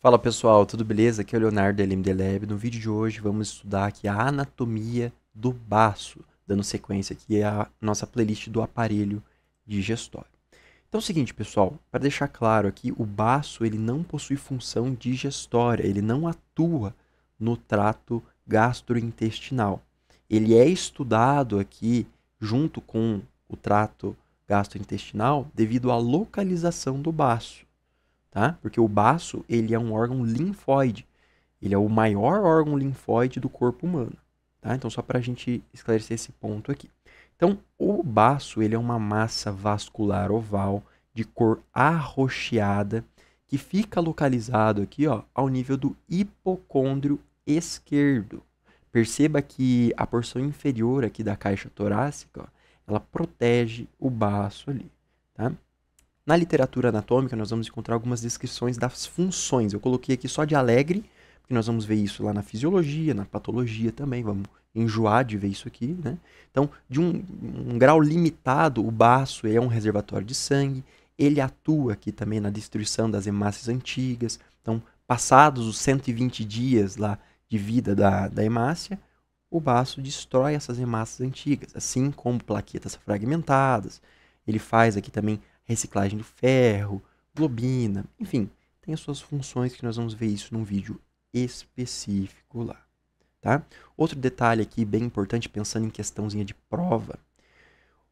Fala pessoal, tudo beleza? Aqui é o Leonardo Elimdeleb. No vídeo de hoje vamos estudar aqui a anatomia do baço, dando sequência aqui à nossa playlist do aparelho digestório. Então é o seguinte, pessoal, para deixar claro aqui, o baço ele não possui função digestória, ele não atua no trato gastrointestinal. Ele é estudado aqui junto com o trato gastrointestinal devido à localização do baço tá? Porque o baço, ele é um órgão linfóide. Ele é o maior órgão linfóide do corpo humano, tá? Então, só para a gente esclarecer esse ponto aqui. Então, o baço, ele é uma massa vascular oval de cor arroxeada que fica localizado aqui, ó, ao nível do hipocôndrio esquerdo. Perceba que a porção inferior aqui da caixa torácica, ó, ela protege o baço ali, tá? Na literatura anatômica, nós vamos encontrar algumas descrições das funções. Eu coloquei aqui só de alegre, porque nós vamos ver isso lá na fisiologia, na patologia também, vamos enjoar de ver isso aqui, né? Então, de um, um grau limitado, o baço é um reservatório de sangue, ele atua aqui também na destruição das hemácias antigas. Então, passados os 120 dias lá de vida da, da hemácia, o baço destrói essas hemácias antigas, assim como plaquetas fragmentadas. Ele faz aqui também reciclagem do ferro, globina, enfim, tem as suas funções que nós vamos ver isso num vídeo específico lá, tá? Outro detalhe aqui bem importante pensando em questãozinha de prova,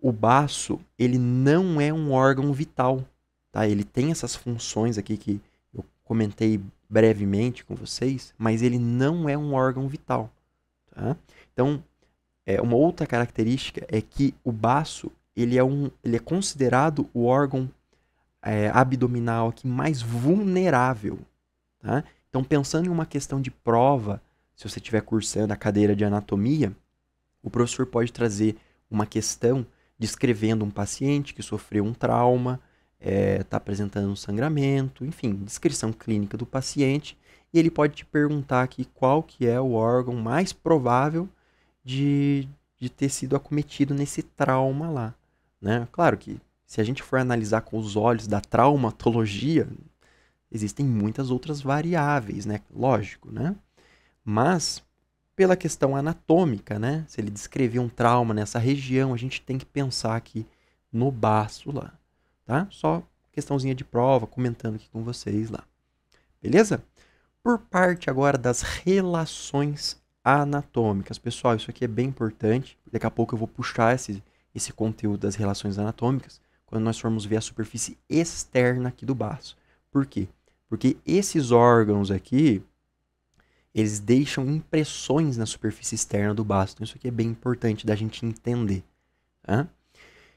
o baço, ele não é um órgão vital, tá? Ele tem essas funções aqui que eu comentei brevemente com vocês, mas ele não é um órgão vital, tá? Então, é, uma outra característica é que o baço ele é, um, ele é considerado o órgão é, abdominal aqui mais vulnerável. Tá? Então, pensando em uma questão de prova, se você estiver cursando a cadeira de anatomia, o professor pode trazer uma questão descrevendo um paciente que sofreu um trauma, está é, tá apresentando um sangramento, enfim, descrição clínica do paciente, e ele pode te perguntar aqui qual que é o órgão mais provável de, de ter sido acometido nesse trauma lá. Né? Claro que se a gente for analisar com os olhos da traumatologia, existem muitas outras variáveis, né? Lógico, né? Mas pela questão anatômica, né? Se ele descrever um trauma nessa região, a gente tem que pensar aqui no baço lá, tá? Só questãozinha de prova, comentando aqui com vocês lá. Beleza? Por parte agora das relações anatômicas. Pessoal, isso aqui é bem importante. Daqui a pouco eu vou puxar esse, esse conteúdo das relações anatômicas quando nós formos ver a superfície externa aqui do baço. Por quê? Porque esses órgãos aqui, eles deixam impressões na superfície externa do baço. Então, isso aqui é bem importante da gente entender. Tá?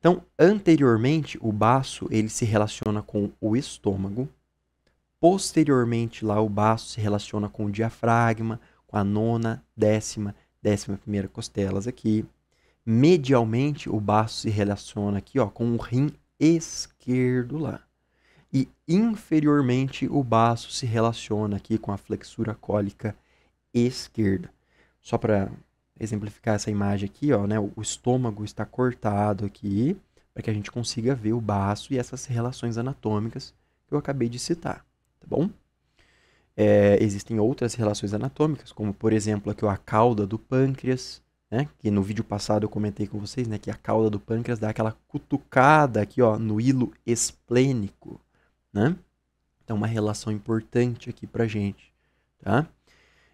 Então, anteriormente, o baço ele se relaciona com o estômago. Posteriormente, lá o baço se relaciona com o diafragma, com a nona, décima, décima primeira costelas aqui medialmente o baço se relaciona aqui ó, com o rim esquerdo lá. E inferiormente o baço se relaciona aqui com a flexura cólica esquerda. Só para exemplificar essa imagem aqui, ó, né, o estômago está cortado aqui para que a gente consiga ver o baço e essas relações anatômicas que eu acabei de citar, tá bom? É, existem outras relações anatômicas, como por exemplo aqui a cauda do pâncreas, né? Que no vídeo passado eu comentei com vocês, né? Que a cauda do pâncreas dá aquela cutucada aqui, ó, no hilo esplênico, né? Então, uma relação importante aqui pra gente, tá?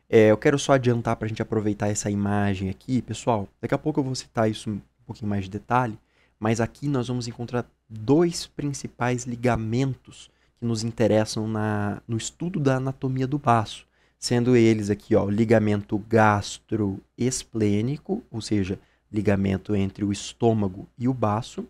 É, eu quero só adiantar pra gente aproveitar essa imagem aqui, pessoal. Daqui a pouco eu vou citar isso um pouquinho mais de detalhe, mas aqui nós vamos encontrar dois principais ligamentos que nos interessam na, no estudo da anatomia do baço sendo eles aqui, ó, ligamento gastroesplênico, ou seja, ligamento entre o estômago e o baço,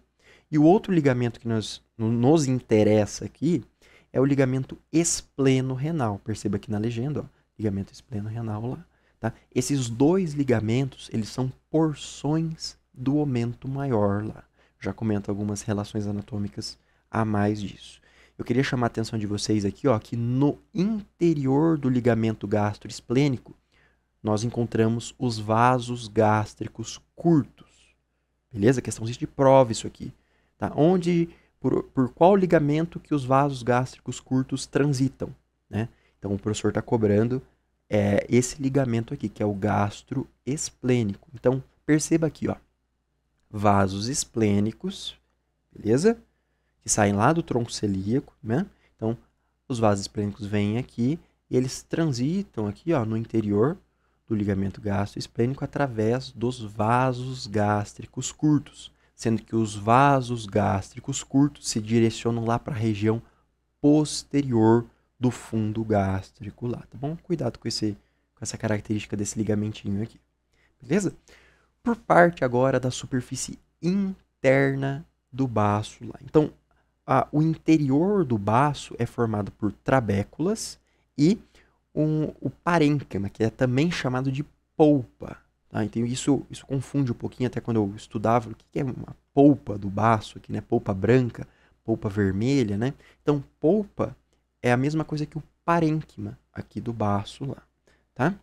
e o outro ligamento que nós, nos interessa aqui é o ligamento espleno-renal. Perceba aqui na legenda, ó, ligamento espleno-renal lá. Tá? Esses dois ligamentos, eles são porções do aumento maior lá. Já comento algumas relações anatômicas a mais disso. Eu queria chamar a atenção de vocês aqui, ó, que no interior do ligamento gastroesplênico, nós encontramos os vasos gástricos curtos. Beleza? Questão de prova isso aqui. Tá? Onde, por, por qual ligamento que os vasos gástricos curtos transitam, né? Então, o professor está cobrando é, esse ligamento aqui, que é o gastroesplênico. Então, perceba aqui, ó. Vasos esplênicos, beleza? que saem lá do tronco celíaco, né? Então, os vasos esplênicos vêm aqui e eles transitam aqui, ó, no interior do ligamento gastroesplênico através dos vasos gástricos curtos, sendo que os vasos gástricos curtos se direcionam lá para a região posterior do fundo gástrico lá, tá bom? Cuidado com esse com essa característica desse ligamentinho aqui. Beleza? Por parte agora da superfície interna do baço lá. Então, a, o interior do baço é formado por trabéculas e um, o parênquima, que é também chamado de polpa. Tá? Então isso, isso confunde um pouquinho até quando eu estudava o que é uma polpa do baço, aqui, né? polpa branca, polpa vermelha. Né? Então polpa é a mesma coisa que o parênquima aqui do baço lá. Tá?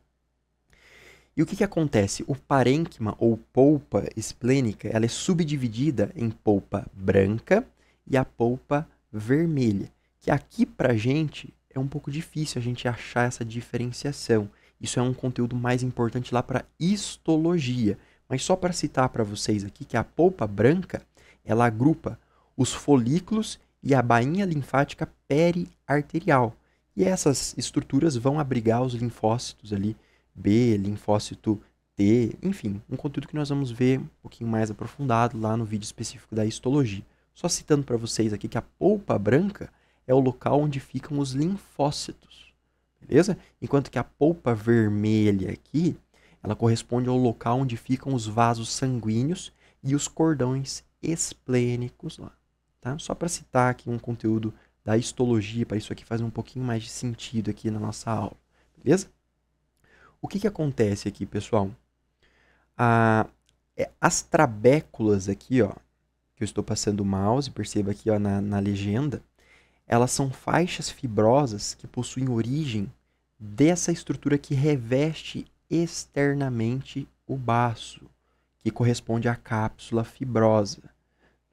E o que, que acontece? O parênquima ou polpa esplênica ela é subdividida em polpa branca e a polpa vermelha. Que aqui a gente é um pouco difícil a gente achar essa diferenciação. Isso é um conteúdo mais importante lá para histologia. Mas só para citar para vocês aqui que a polpa branca, ela agrupa os folículos e a bainha linfática periarterial. E essas estruturas vão abrigar os linfócitos ali, B, linfócito T, enfim, um conteúdo que nós vamos ver um pouquinho mais aprofundado lá no vídeo específico da histologia. Só citando para vocês aqui que a polpa branca é o local onde ficam os linfócitos, beleza? Enquanto que a polpa vermelha aqui, ela corresponde ao local onde ficam os vasos sanguíneos e os cordões esplênicos lá, tá? Só para citar aqui um conteúdo da histologia, para isso aqui fazer um pouquinho mais de sentido aqui na nossa aula, beleza? O que que acontece aqui, pessoal? Ah, é, as trabéculas aqui, ó, que eu estou passando o mouse, perceba aqui ó, na, na legenda, elas são faixas fibrosas que possuem origem dessa estrutura que reveste externamente o baço, que corresponde à cápsula fibrosa.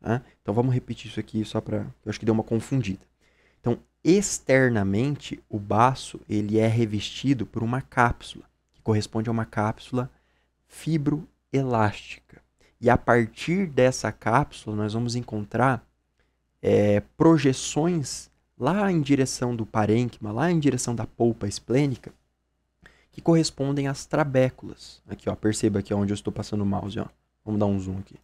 Tá? Então vamos repetir isso aqui só para. Eu acho que deu uma confundida. Então, externamente, o baço ele é revestido por uma cápsula, que corresponde a uma cápsula fibroelástica. E a partir dessa cápsula, nós vamos encontrar é, projeções lá em direção do parênquima, lá em direção da polpa esplênica, que correspondem às trabéculas. Aqui, ó, perceba aqui onde eu estou passando o mouse, ó. Vamos dar um zoom aqui.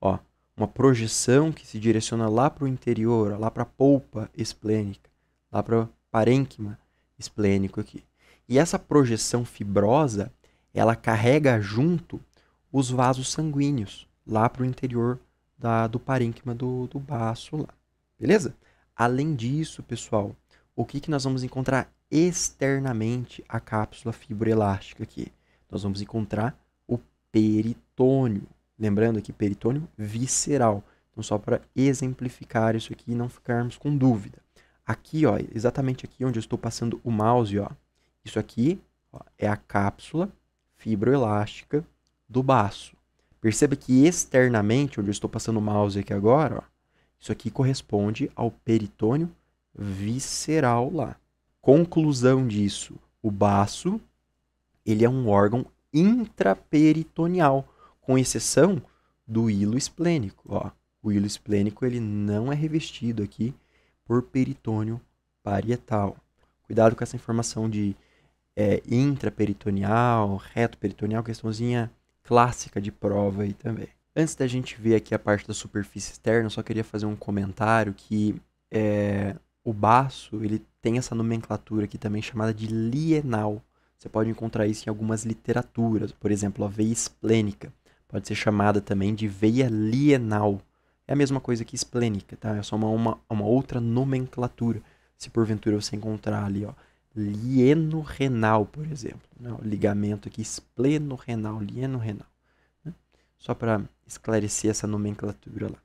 Ó, uma projeção que se direciona lá para o interior, ó, lá para a polpa esplênica, lá para o parênquima esplênico aqui. E essa projeção fibrosa, ela carrega junto os vasos sanguíneos lá para o interior da, do parênquima do, do baço lá. Beleza? Além disso, pessoal, o que, que nós vamos encontrar externamente à cápsula fibroelástica aqui? Nós vamos encontrar o peritônio. Lembrando aqui, peritônio visceral. Então, só para exemplificar isso aqui e não ficarmos com dúvida. Aqui, ó, exatamente aqui onde eu estou passando o mouse, ó, isso aqui ó, é a cápsula fibroelástica do baço. Perceba que externamente, onde eu estou passando o mouse aqui agora, ó, isso aqui corresponde ao peritônio visceral lá. Conclusão disso, o baço ele é um órgão intraperitoneal, com exceção do hilo esplênico. Ó, o hilo esplênico ele não é revestido aqui por peritônio parietal. Cuidado com essa informação de é, intraperitoneal, reto peritoneal, questãozinha clássica de prova aí também. Antes da gente ver aqui a parte da superfície externa, eu só queria fazer um comentário que é, o baço ele tem essa nomenclatura aqui também chamada de lienal. Você pode encontrar isso em algumas literaturas, por exemplo, a veia esplênica pode ser chamada também de veia lienal. É a mesma coisa que esplênica, tá? É só uma, uma, uma outra nomenclatura. Se porventura você encontrar ali, ó, lieno-renal, por exemplo. Né? O ligamento aqui espleno-renal, lieno-renal. Né? Só para esclarecer essa nomenclatura lá.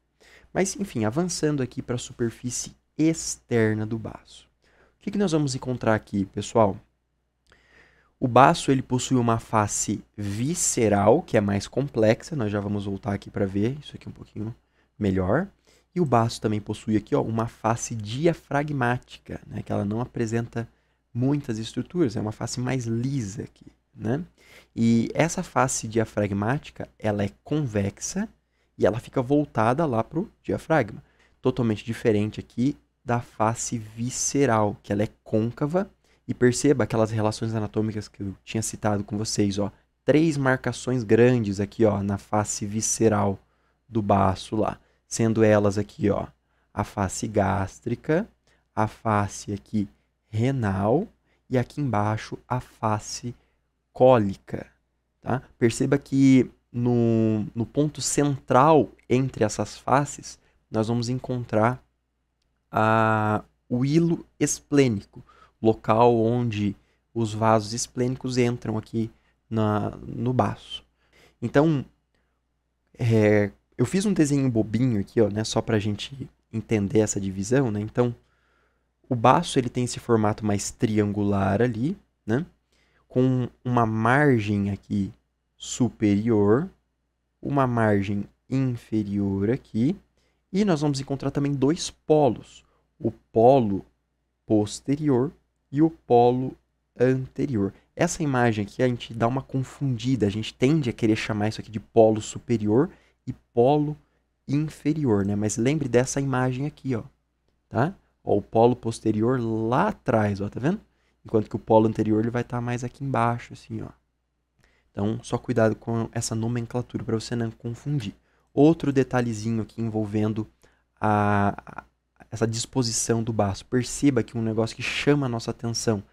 Mas, enfim, avançando aqui para a superfície externa do baço. O que, que nós vamos encontrar aqui, pessoal? O baço ele possui uma face visceral, que é mais complexa, nós já vamos voltar aqui para ver isso aqui um pouquinho melhor. E o baço também possui aqui ó, uma face diafragmática, né, que ela não apresenta muitas estruturas, é uma face mais lisa aqui, né? E essa face diafragmática, ela é convexa e ela fica voltada lá para o diafragma. Totalmente diferente aqui da face visceral, que ela é côncava. E perceba aquelas relações anatômicas que eu tinha citado com vocês, ó. Três marcações grandes aqui, ó, na face visceral do baço lá. Sendo elas aqui, ó, a face gástrica, a face aqui renal e aqui embaixo a face cólica. Tá? Perceba que no, no ponto central entre essas faces, nós vamos encontrar a, o hilo esplênico, local onde os vasos esplênicos entram aqui na, no baço. Então, é, eu fiz um desenho bobinho aqui, ó, né, só para a gente entender essa divisão. Né? Então, o baço ele tem esse formato mais triangular ali, né? Com uma margem aqui superior, uma margem inferior aqui, e nós vamos encontrar também dois polos, o polo posterior e o polo anterior. Essa imagem aqui a gente dá uma confundida, a gente tende a querer chamar isso aqui de polo superior e polo inferior, né? Mas lembre dessa imagem aqui, ó, tá? ó, o polo posterior lá atrás, ó, tá vendo? Enquanto que o polo anterior ele vai estar tá mais aqui embaixo, assim, ó. Então, só cuidado com essa nomenclatura para você não confundir. Outro detalhezinho aqui envolvendo a, a, essa disposição do baço. Perceba que um negócio que chama a nossa atenção,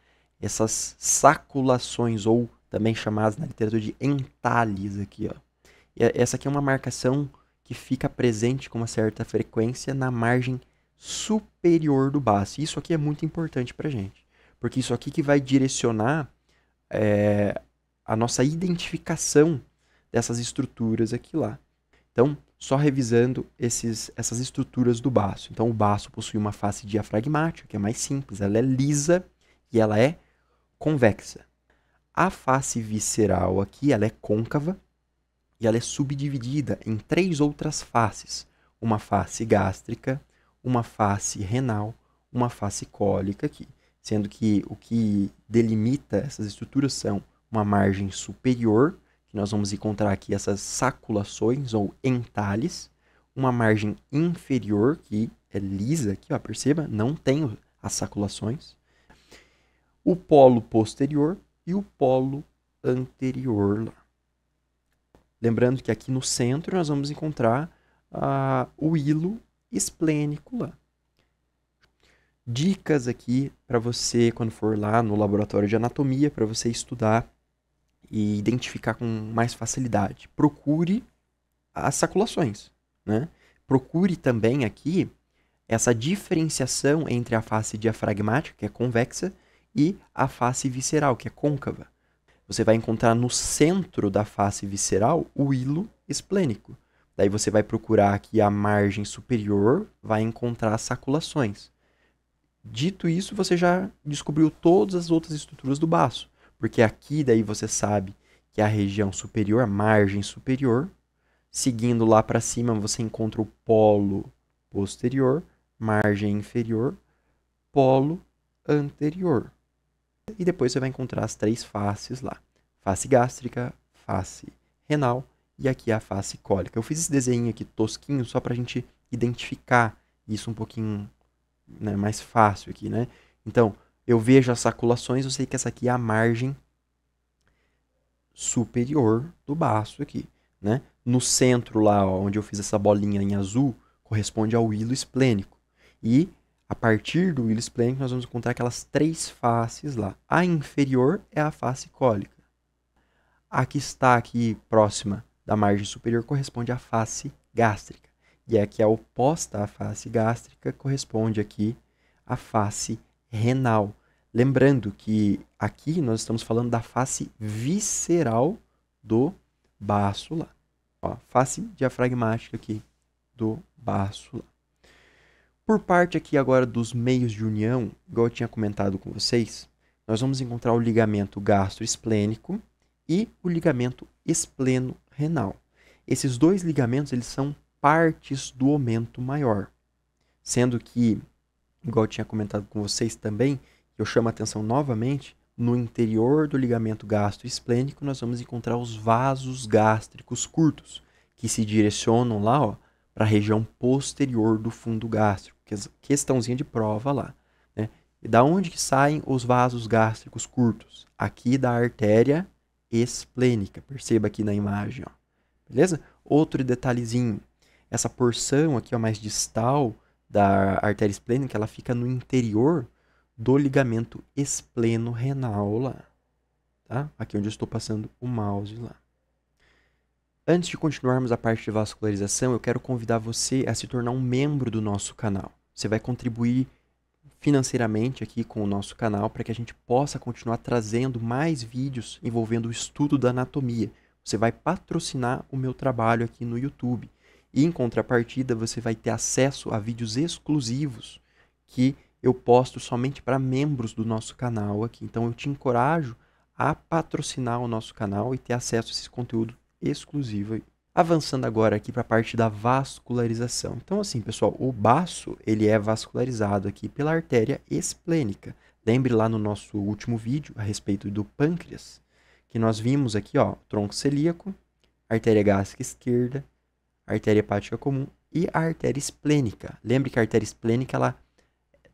essas saculações, ou também chamadas na literatura de entalhes aqui, ó. E essa aqui é uma marcação que fica presente com uma certa frequência na margem superior do baixo. Isso aqui é muito importante para gente, porque isso aqui que vai direcionar é, a nossa identificação dessas estruturas aqui lá. Então, só revisando esses, essas estruturas do baço. Então, o baço possui uma face diafragmática, que é mais simples, ela é lisa e ela é convexa. A face visceral aqui, ela é côncava e ela é subdividida em três outras faces. Uma face gástrica, uma face renal, uma face cólica aqui. Sendo que o que delimita essas estruturas são uma margem superior, que nós vamos encontrar aqui essas saculações ou entalhes, uma margem inferior, que é lisa aqui, ó, perceba, não tem as saculações, o polo posterior e o polo anterior. Lá. Lembrando que aqui no centro nós vamos encontrar ah, o hilo esplênico lá. Dicas aqui para você, quando for lá no laboratório de anatomia, para você estudar e identificar com mais facilidade. Procure as saculações, né? Procure também aqui essa diferenciação entre a face diafragmática, que é convexa, e a face visceral, que é côncava. Você vai encontrar no centro da face visceral o hilo esplênico. Daí você vai procurar aqui a margem superior, vai encontrar as saculações. Dito isso, você já descobriu todas as outras estruturas do baço, porque aqui daí você sabe que a região superior, a margem superior, seguindo lá para cima você encontra o polo posterior, margem inferior, polo anterior. E depois você vai encontrar as três faces lá: face gástrica, face renal e aqui a face cólica. Eu fiz esse desenho aqui tosquinho só para a gente identificar isso um pouquinho né, mais fácil aqui, né? Então, eu vejo as saculações, eu sei que essa aqui é a margem superior do baço aqui, né? No centro lá, ó, onde eu fiz essa bolinha em azul, corresponde ao hilo esplênico. E a partir do hilo esplênico, nós vamos encontrar aquelas três faces lá. A inferior é a face cólica. A que está aqui próxima da margem superior corresponde à face gástrica. E a que a é oposta à face gástrica corresponde aqui à face renal. Lembrando que aqui nós estamos falando da face visceral do lá, Ó, face diafragmática aqui do lá. Por parte aqui agora dos meios de união, igual eu tinha comentado com vocês, nós vamos encontrar o ligamento gastroesplênico e o ligamento espleno renal. Esses dois ligamentos eles são partes do aumento maior, sendo que, igual eu tinha comentado com vocês também, eu chamo a atenção novamente, no interior do ligamento gastroesplênico nós vamos encontrar os vasos gástricos curtos, que se direcionam lá para a região posterior do fundo gástrico, é questãozinha de prova lá. Né? E da onde que saem os vasos gástricos curtos? Aqui da artéria esplênica. Perceba aqui na imagem, ó. Beleza? Outro detalhezinho. Essa porção aqui, ó, mais distal da artéria esplênica, ela fica no interior do ligamento espleno renal lá. Tá? Aqui onde eu estou passando o mouse lá. Antes de continuarmos a parte de vascularização, eu quero convidar você a se tornar um membro do nosso canal. Você vai contribuir financeiramente aqui com o nosso canal para que a gente possa continuar trazendo mais vídeos envolvendo o estudo da anatomia. Você vai patrocinar o meu trabalho aqui no YouTube. E em contrapartida, você vai ter acesso a vídeos exclusivos que eu posto somente para membros do nosso canal aqui. Então eu te encorajo a patrocinar o nosso canal e ter acesso a esse conteúdo exclusivo Avançando agora aqui para a parte da vascularização. Então, assim, pessoal, o baço ele é vascularizado aqui pela artéria esplênica. Lembre lá no nosso último vídeo a respeito do pâncreas, que nós vimos aqui, ó, tronco celíaco, artéria gástrica esquerda, artéria hepática comum e a artéria esplênica. Lembre que a artéria esplênica ela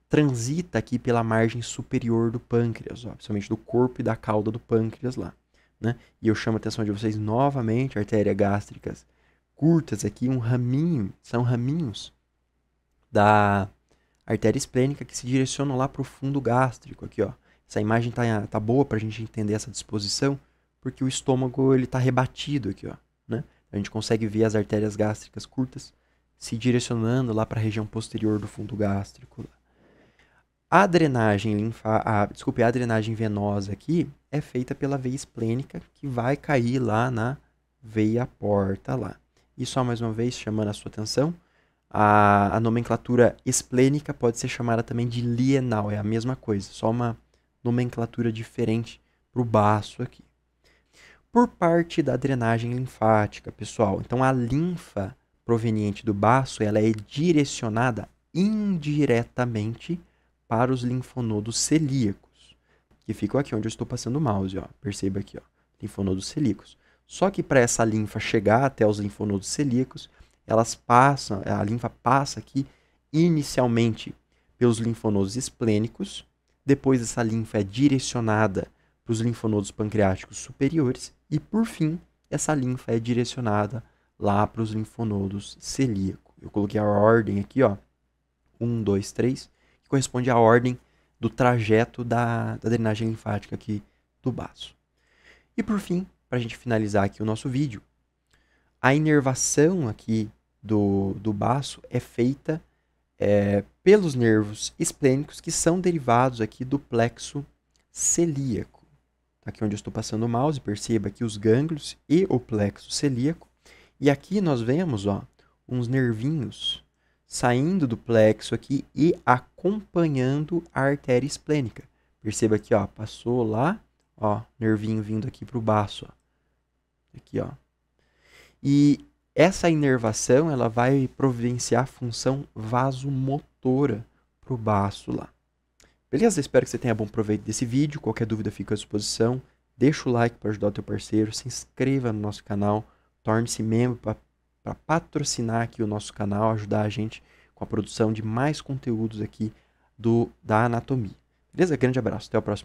transita aqui pela margem superior do pâncreas, ó, principalmente do corpo e da cauda do pâncreas lá. Né? E eu chamo a atenção de vocês novamente, artérias gástricas curtas aqui, um raminho, são raminhos da artéria esplênica que se direcionam lá para o fundo gástrico aqui, ó. Essa imagem tá, tá boa para a gente entender essa disposição, porque o estômago ele está rebatido aqui, ó, né? A gente consegue ver as artérias gástricas curtas se direcionando lá para a região posterior do fundo gástrico. A drenagem linfa, a, desculpe, a drenagem venosa aqui é feita pela veia esplênica que vai cair lá na veia porta lá. E só mais uma vez chamando a sua atenção, a, a nomenclatura esplênica pode ser chamada também de lienal, é a mesma coisa, só uma nomenclatura diferente para o baço aqui. Por parte da drenagem linfática, pessoal, então a linfa proveniente do baço ela é direcionada indiretamente para os linfonodos celíacos, que ficam aqui onde eu estou passando o mouse, ó. Perceba aqui, ó, linfonodos celíacos. Só que para essa linfa chegar até os linfonodos celíacos, elas passam, a linfa passa aqui inicialmente pelos linfonodos esplênicos, depois essa linfa é direcionada para os linfonodos pancreáticos superiores e por fim, essa linfa é direcionada lá para os linfonodos celíacos. Eu coloquei a ordem aqui, ó. 1, 2, 3, que corresponde à ordem do trajeto da, da drenagem linfática aqui do baço. E por fim, para a gente finalizar aqui o nosso vídeo, a inervação aqui do, do baço é feita é, pelos nervos esplênicos que são derivados aqui do plexo celíaco. Tá aqui onde eu estou passando o mouse, perceba que os gânglios e o plexo celíaco. E aqui nós vemos ó, uns nervinhos saindo do plexo aqui e acompanhando a artéria esplênica. Perceba aqui, ó, passou lá, ó, nervinho vindo aqui para o baço, ó. Aqui, ó. E essa inervação, ela vai providenciar a função vasomotora para o baço lá. Beleza? Espero que você tenha bom proveito desse vídeo. Qualquer dúvida fica à disposição. Deixa o like para ajudar o teu parceiro, se inscreva no nosso canal, torne-se membro para patrocinar aqui o nosso canal, ajudar a gente com a produção de mais conteúdos aqui do da anatomia. Beleza? Grande abraço, até o próximo